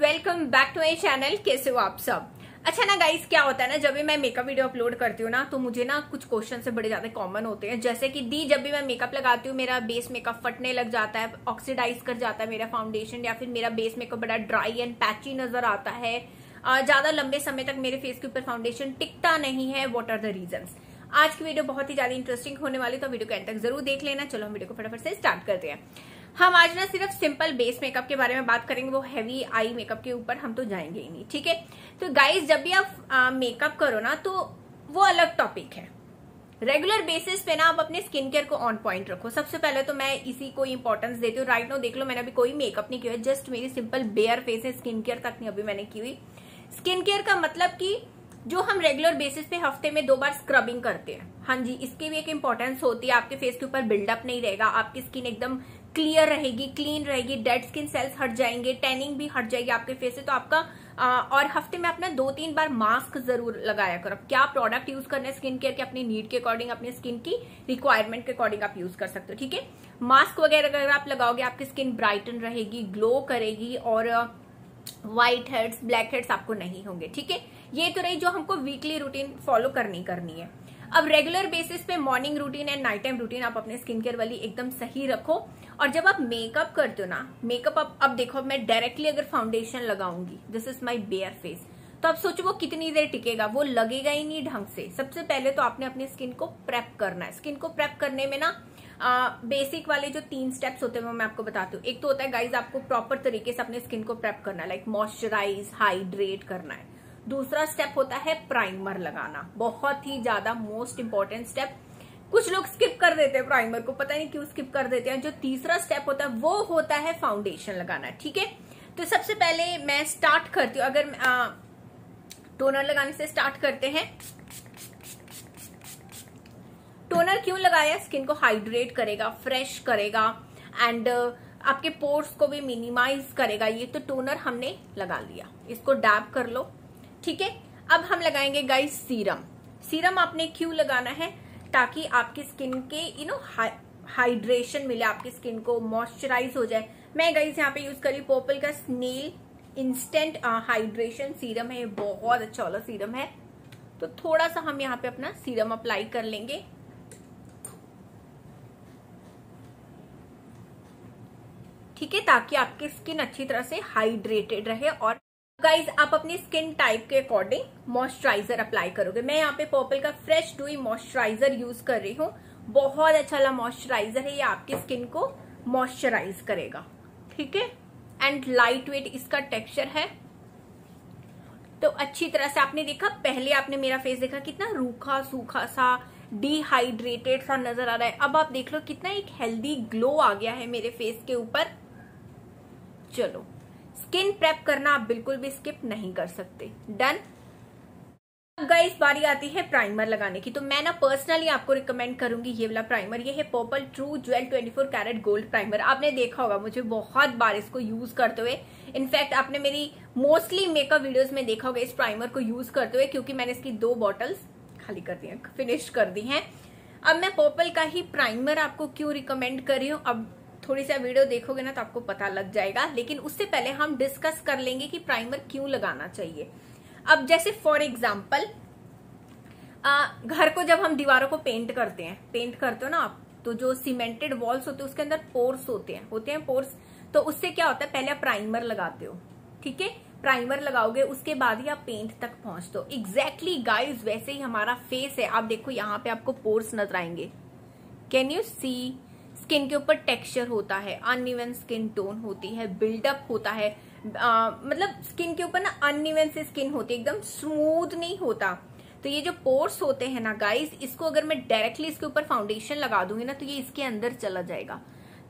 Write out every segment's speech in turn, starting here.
welcome back to my channel कैसे हो आप सब अच्छा ना गाइस क्या होता है ना जब भी मैं मेकअप वीडियो अपलोड करती हूँ ना तो मुझे ना कुछ क्वेश्चन से बड़े ज्यादा कॉमन होते हैं जैसे कि दी जब भी मैं मेकअप लगाती हूँ मेरा बेस मेकअप फटने लग जाता है ऑक्सीडाइज कर जाता है मेरा फाउंडेशन या फिर मेरा बेस मेकअप बड़ा ड्राई एंड पैची नजर आता है ज्यादा लंबे समय तक मेरे फेस के ऊपर फाउंडेशन टिकता नहीं है वॉट आर द रीजन आज की वीडियो बहुत ही ज्यादा इंटरेस्टिंग होने वाली तो वीडियो को एंड तक जरूर देख लेना चलो हम वीडियो को फटाफट से स्टार्ट करते हैं हम आज ना सिर्फ सिंपल बेस मेकअप के बारे में बात करेंगे वो हैवी आई मेकअप के ऊपर हम तो जाएंगे ही नहीं ठीक है तो गाइज जब भी आप मेकअप करो ना तो वो अलग टॉपिक है रेगुलर बेसिस पे ना आप अपने स्किन केयर को ऑन पॉइंट रखो सबसे पहले तो मैं इसी को इंपॉर्टेंस देती हूँ राइट नो देख लो मैंने अभी कोई मेकअप नहीं किया जस्ट मेरी सिंपल बेयर फेस है स्किन केयर तक नहीं अभी मैंने की हुई स्किन केयर का मतलब कि जो हम रेगुलर बेसिस पे हफ्ते में दो बार स्क्रबिंग करते हैं हाँ जी इसकी भी एक इम्पोर्टेंस होती है आपके फेस के ऊपर बिल्डअप नहीं रहेगा आपकी स्किन एकदम क्लियर रहेगी क्लीन रहेगी डेड स्किन सेल्स हट जाएंगे टैनिंग भी हट जाएगी आपके फेस से तो आपका आ, और हफ्ते में अपना दो तीन बार मास्क जरूर लगाया करो क्या प्रोडक्ट यूज करने स्किन केयर के अपनी नीड के अकॉर्डिंग अपने स्किन की रिक्वायरमेंट के अकॉर्डिंग आप यूज कर सकते हो ठीक है मास्क वगैरह अगर आप लगाओगे आपकी स्किन ब्राइटन रहेगी ग्लो करेगी और व्हाइट हेड्स ब्लैक हेड्स आपको नहीं होंगे ठीक है ये तो रही जो हमको वीकली रूटीन फॉलो करनी करनी है अब रेगुलर बेसिस पे morning routine and night time routine आप अपने स्किन केयर वाली एकदम सही रखो और जब आप मेकअप करते हो ना मेकअप आप अब देखो मैं डायरेक्टली अगर फाउंडेशन लगाऊंगी this is my bare face तो आप सोचो वो कितनी देर टिकेगा वो लगेगा ही नहीं ढंग से सबसे पहले तो आपने अपने स्किन को प्रेप करना है स्किन को प्रेप करने में ना आ, बेसिक वाले जो तीन स्टेप्स होते हैं वो मैं आपको बताती हूँ एक तो होता है गाइज आपको प्रॉपर तरीके से अपने स्किन को प्रेप करना है लाइक मॉइस्चराइज हाइड्रेट करना है दूसरा स्टेप होता है प्राइमर लगाना बहुत ही ज्यादा मोस्ट इंपॉर्टेंट स्टेप कुछ लोग स्किप कर देते हैं प्राइमर को पता नहीं क्यों स्किप कर देते हैं जो तीसरा स्टेप होता है वो होता है फाउंडेशन लगाना ठीक है तो सबसे पहले मैं स्टार्ट करती हूँ अगर आ, टोनर लगाने से स्टार्ट करते हैं टोनर क्यों लगाया स्किन को हाइड्रेट करेगा फ्रेश करेगा एंड आपके पोर्स को भी मिनिमाइज करेगा ये तो टोनर हमने लगा लिया इसको डैप कर लो ठीक है अब हम लगाएंगे गाइस सीरम सीरम आपने क्यों लगाना है ताकि आपकी स्किन के यू नो हाइड्रेशन मिले आपकी स्किन को मॉइस्चराइज हो जाए मैं गाइस यहाँ पे यूज करी पोपल का स्नेल इंस्टेंट हाइड्रेशन सीरम है बहुत अच्छा वाला सीरम है तो थोड़ा सा हम यहाँ पे अपना सीरम अप्लाई कर लेंगे ठीक है ताकि आपकी स्किन अच्छी तरह से हाइड्रेटेड रहे और गाइज आप अपनी स्किन टाइप के अकॉर्डिंग मॉइस्चराइजर अप्लाई करोगे मैं यहाँ पे पर्पल का फ्रेश डुई मॉइस्चराइजर यूज कर रही हूँ बहुत अच्छा वाला मॉइस्चराइजर है ये आपकी स्किन को मॉइस्चराइज करेगा ठीक है एंड लाइट वेट इसका टेक्सचर है तो अच्छी तरह से आपने देखा पहले आपने मेरा फेस देखा कितना रूखा सूखा सा डिहाइड्रेटेड सा नजर आ रहा है अब आप देख लो कितना एक हेल्दी ग्लो आ गया है मेरे फेस के ऊपर चलो स्किन प्रेप करना आप बिल्कुल भी स्किप नहीं कर सकते डन अब गई बारी आती है प्राइमर लगाने की तो मैं ना पर्सनली आपको रिकमेंड करूंगी ये वाला प्राइमर ये है purple true jewel 24 carat gold primer आपने देखा होगा मुझे बहुत बार इसको यूज करते हुए इनफैक्ट आपने मेरी मोस्टली मेकअप वीडियोस में देखा होगा इस प्राइमर को यूज करते हुए क्योंकि मैंने इसकी दो बॉटल्स खाली कर दी है फिनिश कर दी है अब मैं पर्पल का ही प्राइमर आपको क्यों रिकमेंड कर रही हूँ अब थोड़ी सा वीडियो देखोगे ना तो आपको पता लग जाएगा लेकिन उससे पहले हम डिस्कस कर लेंगे कि प्राइमर क्यों लगाना चाहिए अब जैसे फॉर एग्जाम्पल घर को जब हम दीवारों को पेंट करते हैं पेंट करते हो ना आप तो जो सीमेंटेड वॉल्स होते हैं उसके अंदर पोर्स होते हैं होते हैं पोर्स तो उससे क्या होता है पहले आप प्राइमर लगाते हो ठीक है प्राइमर लगाओगे उसके बाद ही आप पेंट तक पहुंच दो एग्जैक्टली गाइज वैसे ही हमारा फेस है आप देखो यहाँ पे आपको पोर्स नजर आएंगे कैन यू सी स्किन के ऊपर टेक्सचर होता है अनइवन स्किन टोन होती है बिल्डअप होता है आ, मतलब स्किन के ऊपर ना अनइवन से स्किन होती है एकदम स्मूथ नहीं होता तो ये जो पोर्स होते हैं ना गाइस इसको अगर मैं डायरेक्टली इसके ऊपर फाउंडेशन लगा दूंगी ना तो ये इसके अंदर चला जाएगा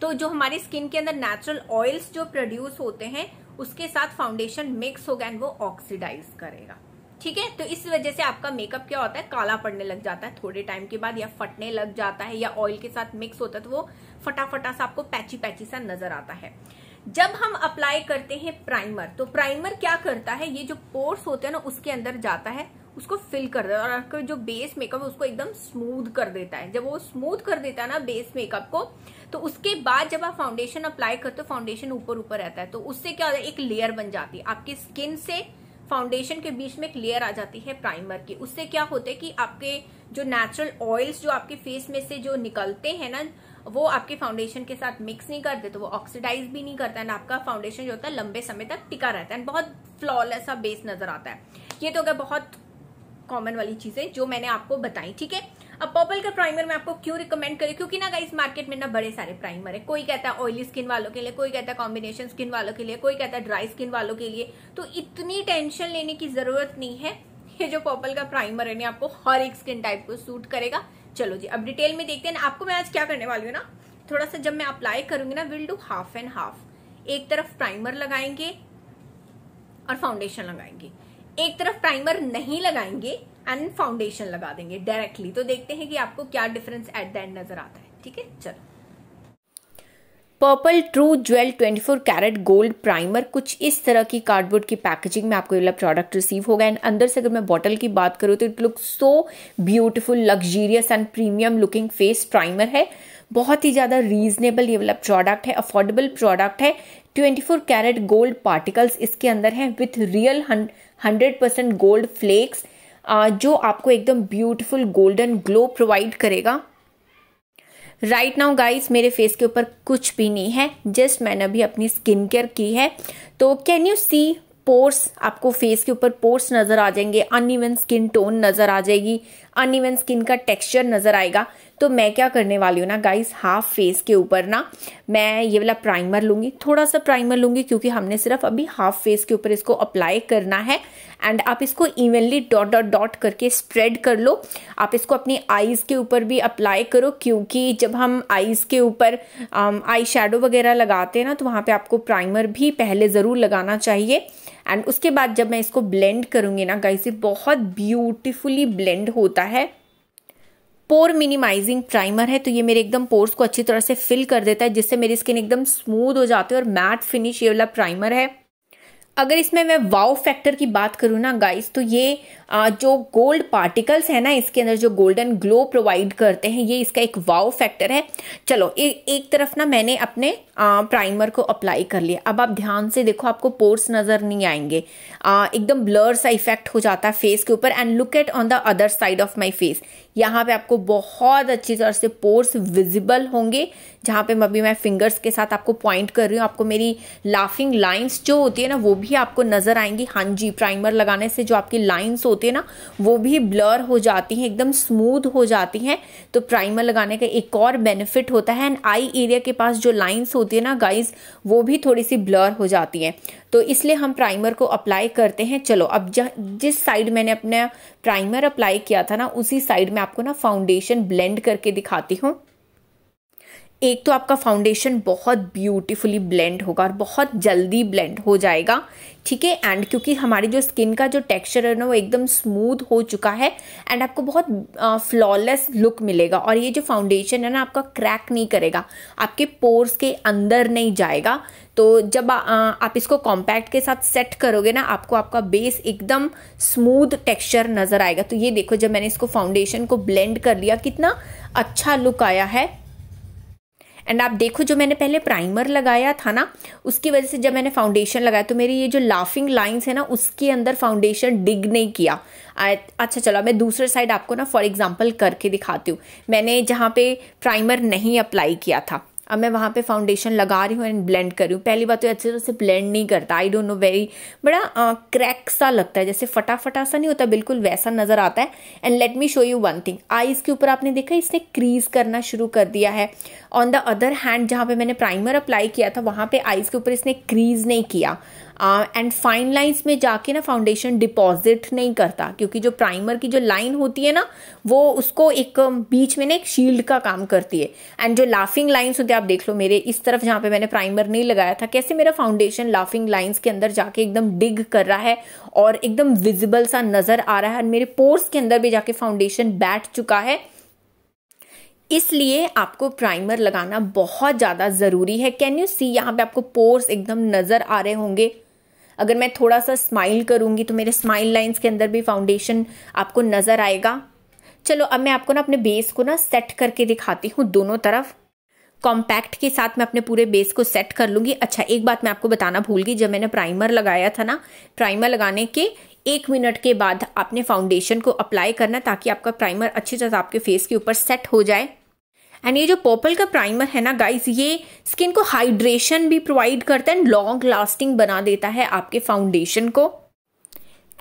तो जो हमारी स्किन के अंदर नेचुरल ऑयल्स जो प्रोड्यूस होते हैं उसके साथ फाउंडेशन मिक्स होगा एंड वो ऑक्सीडाइज करेगा ठीक है तो इस वजह से आपका मेकअप क्या होता है काला पड़ने लग जाता है थोड़े टाइम के बाद या फटने लग जाता है या ऑयल के साथ मिक्स होता है तो वो फटाफटा सा आपको पैची पैची सा नजर आता है जब हम अप्लाई करते हैं प्राइमर तो प्राइमर क्या करता है ये जो पोर्स होते हैं ना उसके अंदर जाता है उसको फिल कर देता है और आपका जो बेस मेकअप है उसको एकदम स्मूथ कर देता है जब वो स्मूथ कर देता है ना बेस मेकअप को तो उसके बाद जब आप फाउंडेशन अप्लाई करते हो फाउंडेशन ऊपर ऊपर रहता है तो उससे क्या होता है एक लेयर बन जाती है आपकी स्किन से फाउंडेशन के बीच में एक लेयर आ जाती है प्राइमर की उससे क्या होता है कि आपके जो नेचुरल ऑयल्स जो आपके फेस में से जो निकलते हैं ना वो आपके फाउंडेशन के साथ मिक्स नहीं करते तो वो ऑक्सीडाइज भी नहीं करता एंड आपका फाउंडेशन जो होता है लंबे समय तक टिका रहता है एंड बहुत फ्लॉलेस सा बेस नजर आता है ये तो अगर बहुत कॉमन वाली चीजें जो मैंने आपको बताई ठीक है अब पर्पल का प्राइमर मैं आपको क्यों रिकमेंड करी क्योंकि ना गाइस मार्केट में ना बड़े सारे प्राइमर है कोई कहता है ऑयली स्किन वालों के लिए कोई कहता है कॉम्बिनेशन स्किन वालों के लिए कोई कहता है ड्राई स्किन वालों के लिए तो इतनी टेंशन लेने की जरूरत नहीं है ये जो पर्पल का प्राइमर है ना आपको हर एक स्किन टाइप को सूट करेगा चलो जी अब डिटेल में देखते हैं आपको मैं आज क्या करने वाली हूँ ना थोड़ा सा जब मैं अप्लाई करूंगी ना will do half and half एक तरफ प्राइमर लगाएंगे और फाउंडेशन लगाएंगे एक तरफ प्राइमर नहीं लगाएंगे एंड फाउंडेशन लगा देंगे डायरेक्टली तो देखते हैं कि आपको क्या डिफरेंस एट द एंड नजर आता है ठीक है चलो purple true jewel 24 carat gold primer कुछ इस तरह की कार्डबोर्ड की पैकेजिंग में आपको ये वाला प्रोडक्ट रिसीव होगा एंड अंदर से अगर मैं बॉटल की बात करूँ तो it look so beautiful luxurious and premium looking face primer है बहुत ही ज़्यादा रीजनेबल ये वाला प्रोडक्ट है अफोर्डेबल प्रोडक्ट है 24 कैरेट गोल्ड पार्टिकल्स इसके अंदर हैं with real hundred percent gold flakes जो आपको एकदम ब्यूटीफुल गोल्डन ग्लो प्रोवाइड करेगा राइट नाउ गाइस मेरे फेस के ऊपर कुछ भी नहीं है जस्ट मैंने अभी अपनी स्किन केयर की है तो कैन यू सी पोर्स आपको फेस के ऊपर पोर्स नज़र आ जाएंगे अनइवन स्किन टोन नज़र आ जाएगी अनइवन स्किन का टेक्सचर नज़र आएगा तो मैं क्या करने वाली हूँ ना गाइस हाफ फेस के ऊपर ना मैं ये वाला प्राइमर लूँगी थोड़ा सा प्राइमर लूँगी क्योंकि हमने सिर्फ अभी हाफ फेस के ऊपर इसको अप्लाई करना है एंड आप इसको इवनली डॉट डॉट डॉट करके स्प्रेड कर लो आप इसको अपनी आईज़ के ऊपर भी अप्लाई करो क्योंकि जब हम आईज़ के ऊपर आई um, शेडो वगैरह लगाते हैं ना तो वहाँ पर आपको प्राइमर भी पहले ज़रूर लगाना चाहिए एंड उसके बाद जब मैं इसको ब्लेंड करूँगी ना गाइस ये बहुत ब्यूटिफुली ब्लेंड होता है पोर मिनिमाइजिंग प्राइमर है तो ये मेरे एकदम पोर्स को अच्छी तरह से फिल कर देता है जिससे मेरी स्किन एकदम स्मूथ हो जाती है और मैट फिनिश ये वाला प्राइमर है अगर इसमें मैं वाव फैक्टर की बात करूँ ना गाइस तो ये जो गोल्ड पार्टिकल्स है ना इसके अंदर जो गोल्डन ग्लो प्रोवाइड करते हैं ये इसका एक वाव फैक्टर है चलो ए, एक तरफ ना मैंने अपने प्राइमर को अप्लाई कर लिया अब आप ध्यान से देखो आपको पोर्स नज़र नहीं आएंगे एकदम ब्लर सा इफेक्ट हो जाता है फेस के ऊपर and look at on the other side of my face यहाँ पे आपको बहुत अच्छी तरह से पोर्स विजिबल होंगे जहाँ पे मैं अभी मैं फिंगर्स के साथ आपको पॉइंट कर रही हूँ आपको मेरी लाफिंग लाइंस जो होती है ना वो भी आपको नज़र आएंगी हाँ जी प्राइमर लगाने से जो आपकी लाइंस होती है ना वो भी ब्लर हो जाती हैं एकदम स्मूथ हो जाती हैं तो प्राइमर लगाने का एक और बेनिफिट होता है एंड आई एरिया के पास जो लाइन्स होती होती है ना गाइज वो भी थोड़ी सी ब्लर हो जाती है तो इसलिए हम प्राइमर को अप्लाई करते हैं चलो अब जिस साइड मैंने अपना प्राइमर अप्लाई किया था ना उसी साइड में आपको ना फाउंडेशन ब्लेंड करके दिखाती हूँ एक तो आपका फाउंडेशन बहुत ब्यूटीफुली ब्लेंड होगा और बहुत जल्दी ब्लेंड हो जाएगा ठीक है एंड क्योंकि हमारी जो स्किन का जो टेक्सचर है ना वो एकदम स्मूथ हो चुका है एंड आपको बहुत फ्लॉलेस लुक मिलेगा और ये जो फाउंडेशन है ना आपका क्रैक नहीं करेगा आपके पोर्स के अंदर नहीं जाएगा तो जब आ, आप इसको कॉम्पैक्ट के साथ सेट करोगे ना आपको आपका बेस एकदम स्मूथ टेक्सचर नज़र आएगा तो ये देखो जब मैंने इसको फाउंडेशन को ब्लेंड कर लिया कितना अच्छा लुक आया है एंड आप देखो जो मैंने पहले प्राइमर लगाया था ना उसकी वजह से जब मैंने फाउंडेशन लगाया तो मेरी ये जो लाफिंग लाइंस है ना उसके अंदर फाउंडेशन डिग नहीं किया अच्छा चलो मैं दूसरे साइड आपको ना फॉर एग्जाम्पल करके दिखाती हूँ मैंने जहाँ पे प्राइमर नहीं अप्लाई किया था अब मैं वहाँ पे फाउंडेशन लगा रही हूँ एंड ब्लेंड कर रही हूँ पहली बात तो अच्छे तरह से ब्लेंड नहीं करता आई डोंट नो वेरी बड़ा क्रैक सा लगता है जैसे फटाफटा सा नहीं होता बिल्कुल वैसा नज़र आता है and let me show you one thing eyes के ऊपर आपने देखा इसने क्रीज करना शुरू कर दिया है ऑन द अदर हैंड जहाँ पे मैंने प्राइमर अप्लाई किया था वहाँ पे आईज़ के ऊपर इसने क्रीज नहीं किया एंड फाइन लाइंस में जाके ना फाउंडेशन डिपॉजिट नहीं करता क्योंकि जो प्राइमर की जो लाइन होती है ना वो उसको एक बीच में ना एक शील्ड का काम करती है एंड जो लाफिंग लाइन्स होती है आप देख लो मेरे इस तरफ जहाँ पे मैंने प्राइमर नहीं लगाया था कैसे मेरा फाउंडेशन लाफिंग लाइन्स के अंदर जाके एकदम डिग कर रहा है और एकदम विजिबल सा नज़र आ रहा है मेरे पोर्स के अंदर भी जाके फाउंडेशन बैठ चुका है इसलिए आपको प्राइमर लगाना बहुत ज़्यादा ज़रूरी है कैन यू सी यहाँ पे आपको पोर्स एकदम नज़र आ रहे होंगे अगर मैं थोड़ा सा स्माइल करूंगी तो मेरे स्माइल लाइन्स के अंदर भी फाउंडेशन आपको नज़र आएगा चलो अब मैं आपको ना अपने बेस को ना सेट करके दिखाती हूँ दोनों तरफ कॉम्पैक्ट के साथ मैं अपने पूरे बेस को सेट कर लूंगी अच्छा एक बात मैं आपको बताना भूल गई जब मैंने प्राइमर लगाया था ना प्राइमर लगाने के एक मिनट के बाद आपने फाउंडेशन को अप्लाई करना ताकि आपका प्राइमर अच्छी तरह आपके फेस के ऊपर सेट हो जाए एंड ये जो पर्पल का प्राइमर है ना गाइस ये स्किन को हाइड्रेशन भी प्रोवाइड करता है एंड लॉन्ग लास्टिंग बना देता है आपके फाउंडेशन को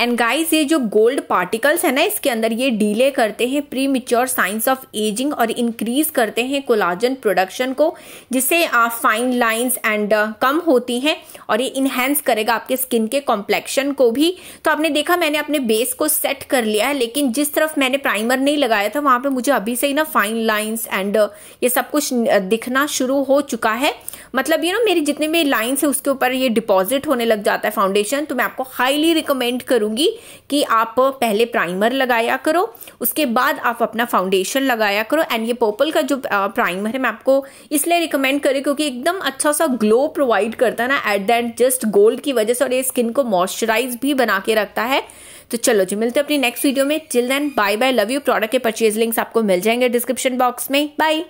एंड गाइस ये जो गोल्ड पार्टिकल्स है ना इसके अंदर ये डीले करते हैं premature signs of ageing और इंक्रीज करते हैं कोलाजन प्रोडक्शन को जिससे फाइन लाइंस एंड कम होती हैं और ये इन्हेंस करेगा आपके स्किन के कॉम्प्लेक्शन को भी तो आपने देखा मैंने अपने बेस को सेट कर लिया है लेकिन जिस तरफ मैंने प्राइमर नहीं लगाया था वहां पर मुझे अभी से ही ना फाइन लाइन्स एंड ये सब कुछ uh, दिखना शुरू हो चुका है मतलब यू नो मेरी जितने भी लाइन्स है उसके ऊपर ये डिपॉजिट होने लग जाता है फाउंडेशन तो मैं आपको हाईली रिकमेंड करूंगी कि आप पहले प्राइमर लगाया करो उसके बाद आप अपना फाउंडेशन लगाया करो एंड ये पर्पल का जो प्राइमर है मैं आपको इसलिए रिकमेंड करें क्योंकि एकदम अच्छा सा ग्लो प्रोवाइड करता है ना एट दैट जस्ट गोल्ड की वजह से और ये स्किन को मॉइस्चराइज भी बना के रखता है तो चलो जी मिलते हैं अपनी नेक्स्ट वीडियो में chill then bye bye love you product के परचेज लिंक्स आपको मिल जाएंगे डिस्क्रिप्शन बॉक्स में बाय